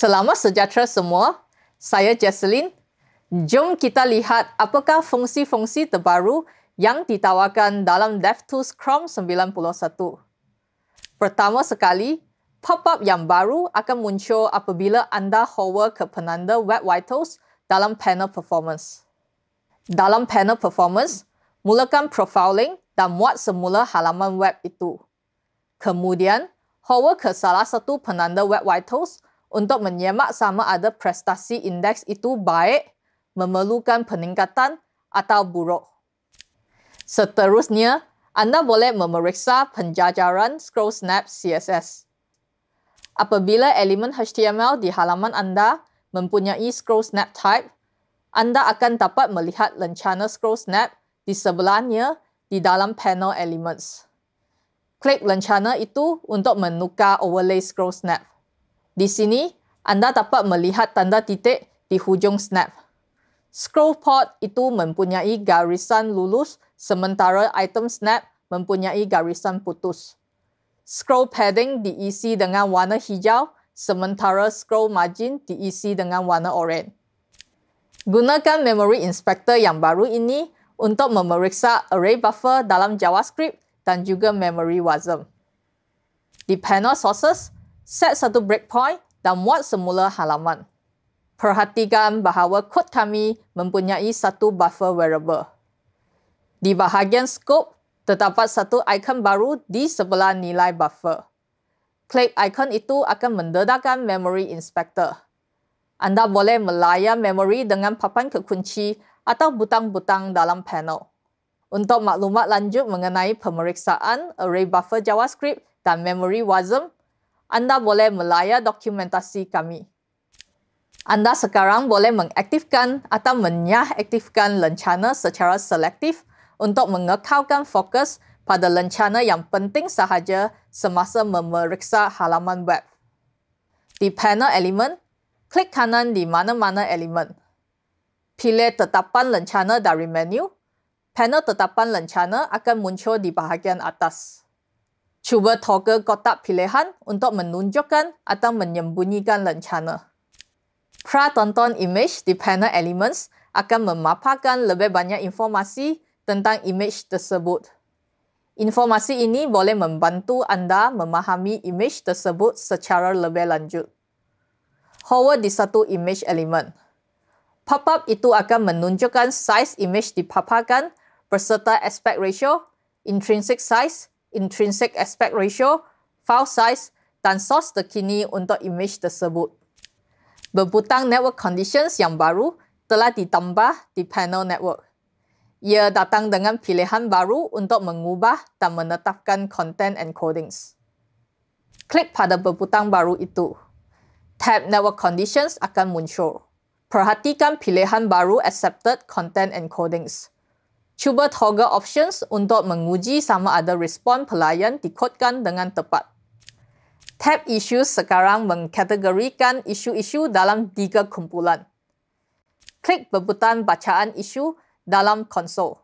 Selamat sejahtera semua. Saya Jesselyn. Jom kita lihat apakah fungsi-fungsi terbaru yang ditawarkan dalam DevTools Chrome 91. Pertama sekali, pop-up yang baru akan muncul apabila anda hover ke penanda Web Vitals dalam panel performance. Dalam panel performance, mulakan profiling dan muat semula halaman web itu. Kemudian, hover ke salah satu penanda Web Vitals – untuk menyemak sama ada prestasi indeks itu baik, memerlukan peningkatan atau buruk. Seterusnya, anda boleh memeriksa penjajaran scroll snap CSS. Apabila elemen HTML di halaman anda mempunyai scroll snap type, anda akan dapat melihat lencana scroll snap di sebelahnya di dalam panel elements. Klik lencana itu untuk menukar overlay scroll snap. Di sini, anda dapat melihat tanda titik di hujung snap. Scroll port itu mempunyai garisan lulus sementara item snap mempunyai garisan putus. Scroll padding diisi dengan warna hijau sementara scroll margin diisi dengan warna oranye. Gunakan memory inspector yang baru ini untuk memeriksa array buffer dalam JavaScript dan juga memory wasm. Di panel sources, set satu breakpoint dan muat semula halaman. Perhatikan bahawa kod kami mempunyai satu buffer variable. Di bahagian scope, terdapat satu ikon baru di sebelah nilai buffer. Klik ikon itu akan mendedahkan memory inspector. Anda boleh melayan memory dengan papan kekunci atau butang-butang dalam panel. Untuk maklumat lanjut mengenai pemeriksaan array buffer JavaScript dan memory wasm, anda boleh melayar dokumentasi kami. Anda sekarang boleh mengaktifkan atau menyahaktifkan lencana secara selektif untuk mengekalkan fokus pada lencana yang penting sahaja semasa memeriksa halaman web. Di panel elemen, klik kanan di mana-mana elemen. Pilih tetapan lencana dari menu. Panel tetapan lencana akan muncul di bahagian atas cuba toggle kotak pilihan untuk menunjukkan atau menyembunyikan rencana. Pratonton image di panel elements akan memaparkan lebih banyak informasi tentang image tersebut. Informasi ini boleh membantu anda memahami image tersebut secara lebih lanjut. Hover di satu image element. Pop-up itu akan menunjukkan size image dipaparkan berserta aspect ratio, intrinsic size, intrinsic aspect ratio, file size, dan sos terkini untuk image tersebut. Berbutang network conditions yang baru telah ditambah di panel network. Ia datang dengan pilihan baru untuk mengubah dan menetapkan content encodings. Klik pada berbutang baru itu. Tab Network Conditions akan muncul. Perhatikan pilihan baru Accepted Content Encodings cuba toggle options untuk menguji sama ada respon pelayan dikodkan dengan tepat. Tab issues sekarang mengkategorikan isu-isu dalam tiga kumpulan. Klik berbutan bacaan isu dalam konsol.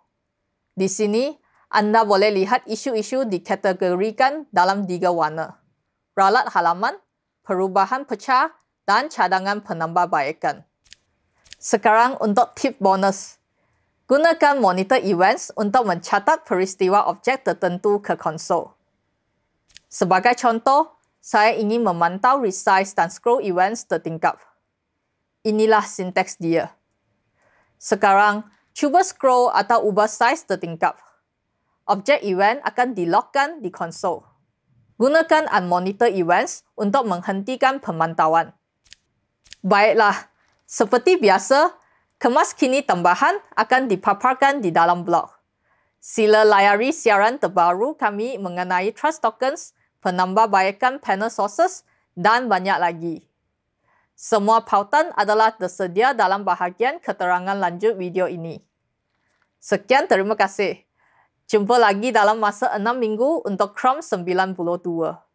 Di sini, anda boleh lihat isu-isu dikategorikan dalam tiga warna. Ralat halaman, perubahan pecah, dan cadangan penambahbaikan. Sekarang untuk tip bonus. Gunakan monitor events untuk mencatat peristiwa objek tertentu ke konsol. Sebagai contoh, saya ingin memantau resize dan scroll events tertingkap. Inilah sintaks dia. Sekarang, cuba scroll atau ubah size tertingkap. Objek event akan dilogkan di konsol. Gunakan unmonitor events untuk menghentikan pemantauan. Baiklah, seperti biasa, Kemas kini tambahan akan dipaparkan di dalam blog. Sila layari siaran terbaru kami mengenai trust tokens, penambahbaikan panel sources dan banyak lagi. Semua pautan adalah tersedia dalam bahagian keterangan lanjut video ini. Sekian terima kasih. Jumpa lagi dalam masa enam minggu untuk Chrome 92.